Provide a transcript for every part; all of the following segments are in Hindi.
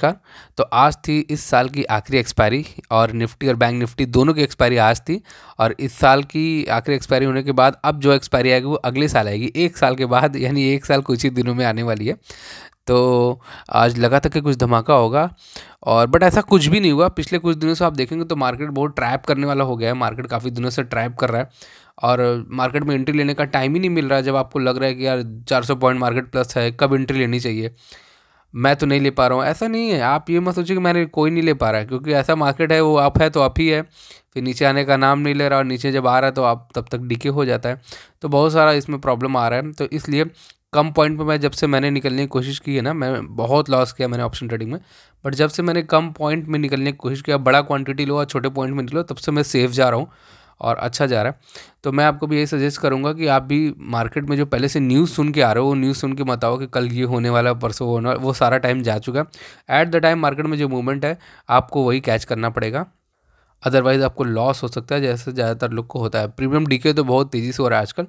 नमस्कार तो आज थी इस साल की आखिरी एक्सपायरी और निफ्टी और बैंक निफ्टी दोनों की एक्सपायरी आज थी और इस साल की आखिरी एक्सपायरी होने के बाद अब जो एक्सपायरी आएगी वो अगले साल आएगी एक साल के बाद यानी एक साल कुछ ही दिनों में आने वाली है तो आज लगा था कि कुछ धमाका होगा और बट ऐसा कुछ भी नहीं हुआ पिछले कुछ दिनों से आप देखेंगे तो मार्केट बहुत ट्रैप करने वाला हो गया है मार्केट काफ़ी दिनों से ट्रैप कर रहा है और मार्केट में एंट्री लेने का टाइम ही नहीं मिल रहा है जब आपको लग रहा है कि यार 400 पॉइंट मार्केट प्लस है कब एंट्री लेनी चाहिए मैं तो नहीं ले पा रहा हूँ ऐसा नहीं है आप ये मत सोचिए कि मैंने कोई नहीं ले पा रहा है क्योंकि ऐसा मार्केट है वो आप है तो आप ही है फिर नीचे आने का नाम नहीं ले रहा और नीचे जब आ रहा है तो आप तब तक डीके हो जाता है तो बहुत सारा इसमें प्रॉब्लम आ रहा है तो इसलिए कम पॉइंट पर मैं जब से मैंने निकलने की कोशिश की है ना मैं बहुत लॉस किया मैंने ऑप्शन ट्रेडिंग में बट जब से मैंने कम पॉइंट में निकलने की कोशिश किया बड़ा क्वांटिटी लो और छोटे पॉइंट में निकलो तब से मैं सेफ जा रहा हूँ और अच्छा जा रहा है तो मैं आपको भी यही सजेस्ट करूँगा कि आप भी मार्केट में जो पहले से न्यूज़ सुन के आ रहे हो वो न्यूज़ सुन के बताओ कि कल ये होने वाला परसों होना वो सारा टाइम जा चुका है ऐट द टाइम मार्केट में जो मूवमेंट है आपको वही कैच करना पड़ेगा अदरवाइज़ आपको लॉस हो सकता है जैसे ज़्यादातर लुक को होता है प्रीमियम डीके तो बहुत तेज़ी से हो रहा है आजकल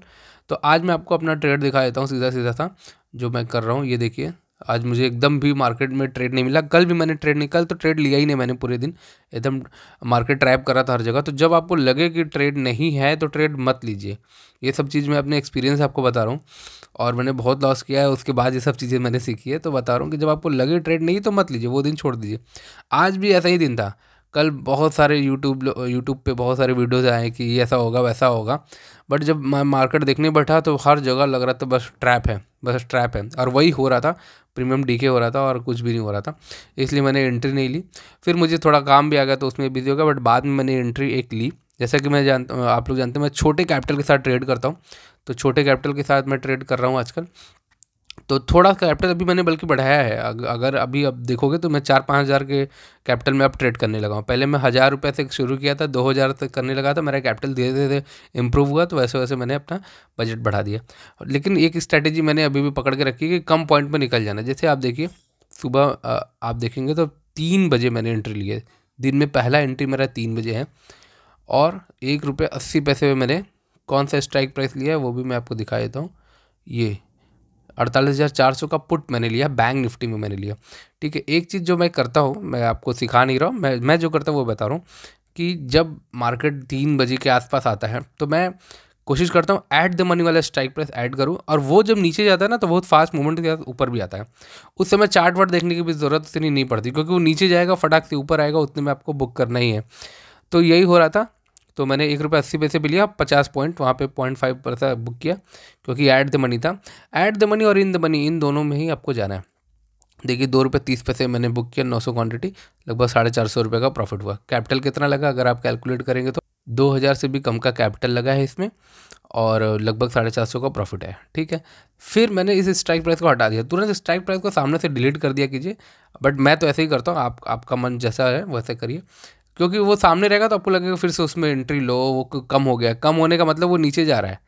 तो आज मैं आपको अपना ट्रेड दिखा देता हूँ सीधा सीधा था जो मैं कर रहा हूँ ये देखिए आज मुझे एकदम भी मार्केट में ट्रेड नहीं मिला कल भी मैंने ट्रेड नहीं कल तो ट्रेड लिया ही नहीं मैंने पूरे दिन एकदम मार्केट ट्रैप करा था हर जगह तो जब आपको लगे कि ट्रेड नहीं है तो ट्रेड मत लीजिए ये सब चीज़ मैं अपने एक्सपीरियंस आपको बता रहा हूँ और मैंने बहुत लॉस किया है उसके बाद ये सब चीज़ें मैंने सीखी है तो बता रहा हूँ कि जब आपको लगे ट्रेड नहीं तो मत लीजिए वो दिन छोड़ दीजिए आज भी ऐसा ही दिन था कल बहुत सारे यूट्यूब यूट्यूब पे बहुत सारे वीडियोज़ आए कि ये ऐसा होगा वैसा होगा बट जब मैं मार्केट देखने बैठा तो हर जगह लग रहा था बस ट्रैप है बस ट्रैप है और वही हो रहा था प्रीमियम डीके हो रहा था और कुछ भी नहीं हो रहा था इसलिए मैंने एंट्री नहीं ली फिर मुझे थोड़ा काम भी आ गया तो उसमें बिजी हो गया बट बाद में मैंने एंट्री एक ली जैसा कि मैं जानता आप लोग जानते हैं मैं छोटे कैपिटल के साथ ट्रेड करता हूँ तो छोटे कैपिटल के साथ मैं ट्रेड कर रहा हूँ आजकल तो थोड़ा कैपिटल अभी मैंने बल्कि बढ़ाया है अगर अभी अब देखोगे तो मैं चार पाँच हज़ार के कैपिटल में अब ट्रेड करने लगा हूँ पहले मैं हज़ार रुपये से शुरू किया था दो हज़ार तक करने लगा था मेरा कैपिटल धीरे धीरे इंप्रूव हुआ तो वैसे वैसे मैंने अपना बजट बढ़ा दिया लेकिन एक स्ट्रैटेजी मैंने अभी भी पकड़ के रखी कि कम पॉइंट पर निकल जाना जैसे आप देखिए सुबह आप देखेंगे तो तीन बजे मैंने एंट्री लिए दिन में पहला एंट्री मेरा तीन बजे है और एक रुपये अस्सी पैसे में मैंने कौन सा स्ट्राइक प्राइस लिया है वो भी मैं आपको दिखा देता हूँ ये अड़तालीस हज़ार चार सौ का पुट मैंने लिया बैंक निफ्टी में मैंने लिया ठीक है एक चीज़ जो मैं करता हूँ मैं आपको सिखा नहीं रहा हूँ मैं मैं जो करता हूँ वो बता रहा हूँ कि जब मार्केट तीन बजे के आसपास आता है तो मैं कोशिश करता हूँ ऐट द मनी वाला स्ट्राइक प्राइस ऐड करूँ और वो जब नीचे जाता है ना तो बहुत फास्ट मूवमेंट के साथ ऊपर भी आता है उस समय चार्ट वार्ट देखने की भी ज़रूरत उतनी नहीं पड़ती क्योंकि वो नीचे जाएगा फटाक से ऊपर आएगा उतने में आपको बुक करना ही है तो यही हो रहा था तो मैंने एक रुपये अस्सी पैसे भी लिया पचास पॉइंट वहाँ पे पॉइंट फाइव परसा बुक किया क्योंकि ऐट द मनी था ऐट द मनी और इन द मनी इन दोनों में ही आपको जाना है देखिए दो रुपये तीस पैसे मैंने बुक किया नौ सौ क्वान्टिटी लगभग साढ़े चार सौ रुपये का प्रॉफिट हुआ कैपिटल कितना लगा अगर आप कैलकुलेट करेंगे तो दो हज़ार से भी कम का कैपिटल लगा है इसमें और लगभग साढ़े चार सौ का प्रॉफिट है ठीक है फिर मैंने इस स्ट्राइक प्राइस को हटा दिया तुरंत स्ट्राइक प्राइस को सामने से डिलीट कर दिया कीजिए बट मैं तो ऐसे ही करता हूँ आप आपका मन जैसा है वैसे करिए क्योंकि वो सामने रहेगा तो आपको लगेगा फिर से उसमें एंट्री लो वो कम हो गया कम होने का मतलब वो नीचे जा रहा है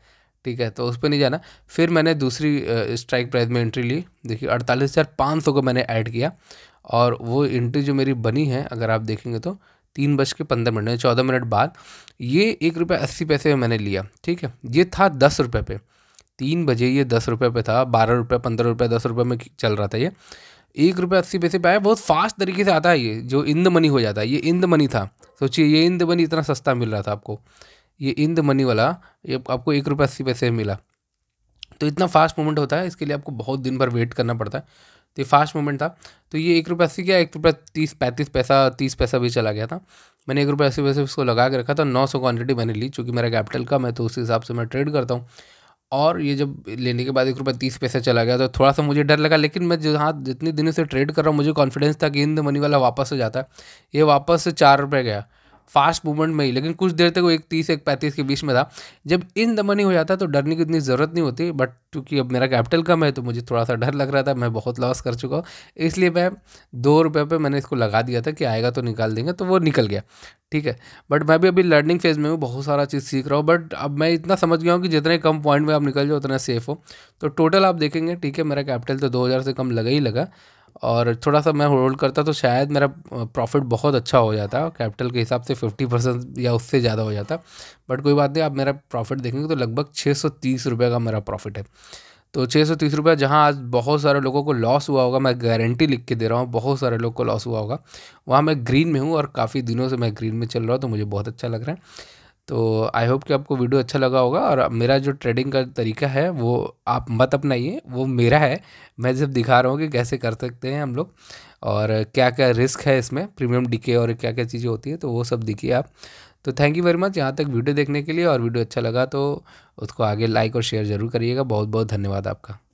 ठीक है तो उस पर नहीं जाना फिर मैंने दूसरी स्ट्राइक प्राइस में एंट्री ली देखिए अड़तालीस हज़ार पाँच सौ को मैंने ऐड किया और वो एंट्री जो मेरी बनी है अगर आप देखेंगे तो तीन बज के पंद्रह मिनट चौदह मिनट बाद ये एक रुपये अस्सी पैसे में मैंने लिया ठीक है ये था दस रुपये पे तीन बजे ये दस रुपये पे था बारह रुपये पंद्रह रुपये दस रुपये में चल रहा था ये एक रुपये अस्सी पैसे पे आया बहुत फास्ट तरीके से आता है ये जो इन द मनी हो जाता है ये इंद द मनी था सोचिए ये इन द मनी इतना सस्ता मिल रहा था आपको ये इंद द मनी वाला ये आपको एक रुपये अस्सी पैसे मिला तो इतना फास्ट मूवमेंट होता है इसके लिए आपको बहुत दिन भर वेट करना पड़ता है तो ये फास्ट मूवमेंट था तो ये एक रुपये अस्सी क्या एक रुपये तीस पैंतीस पैसा तीस पैसा भी चला गया था मैंने एक रुपये अस्सी पैसे उसको लगा के रखा था नौ सौ क्वान्टिटी मैंने ली चूँकि मेरा कैपिटल कम है तो उस हिसाब से मैं ट्रेड करता हूँ और ये जब लेने के बाद एक रुपये तीस पैसा चला गया तो थोड़ा सा मुझे डर लगा लेकिन मैं जो हाँ जितने दिनों से ट्रेड कर रहा हूँ मुझे कॉन्फिडेंस था कि इन द मनी वाला वापस हो जाता है ये वापस चार रुपये गया फास्ट मूवमेंट में ही लेकिन कुछ देर तक वो एक तीस एक पैंतीस के बीच में था जब इन द मनी हो जाता तो डरने की इतनी ज़रूरत नहीं होती बट क्योंकि अब मेरा कैपिटल कम है तो मुझे थोड़ा सा डर लग रहा था मैं बहुत लॉस कर चुका हूँ इसलिए मैं दो रुपये पर मैंने इसको लगा दिया था कि आएगा तो निकाल देंगे तो वो निकल गया ठीक है बट मैं भी अभी लर्निंग फेज़ में हूँ बहुत सारा चीज़ सीख रहा हूँ बट अब मैं इतना समझ गया हूँ कि जितने कम पॉइंट में आप निकल जाओ उतना सेफ हो तो टोटल आप देखेंगे ठीक है मेरा कैपिटल तो दो हज़ार से कम लगा ही लगा और थोड़ा सा मैं होल्ड करता तो शायद मेरा प्रॉफिट बहुत अच्छा हो जाता कैपिटल के हिसाब से फिफ्टी परसेंट या उससे ज़्यादा हो जाता बट कोई बात नहीं आप मेरा प्रॉफिट देखेंगे तो लगभग छः सौ तीस रुपये का मेरा प्रॉफिट है तो छः सौ तीस रुपये जहाँ आज बहुत सारे लोगों को लॉस हुआ होगा मैं गारंटी लिख के दे रहा हूँ बहुत सारे लोग को लॉस हुआ होगा वहाँ मैं ग्रीन में हूँ और काफ़ी दिनों से मैं ग्रीन में चल रहा हूँ तो मुझे बहुत अच्छा लग रहा है तो आई होप कि आपको वीडियो अच्छा लगा होगा और मेरा जो ट्रेडिंग का तरीका है वो आप मत अपनाइए वो मेरा है मैं सिर्फ दिखा रहा हूँ कि कैसे कर सकते हैं हम लोग और क्या क्या रिस्क है इसमें प्रीमियम डिके और क्या क्या चीज़ें होती है तो वो सब दिखिए आप तो थैंक यू वेरी मच यहाँ तक वीडियो देखने के लिए और वीडियो अच्छा लगा तो उसको आगे लाइक और शेयर ज़रूर करिएगा बहुत बहुत धन्यवाद आपका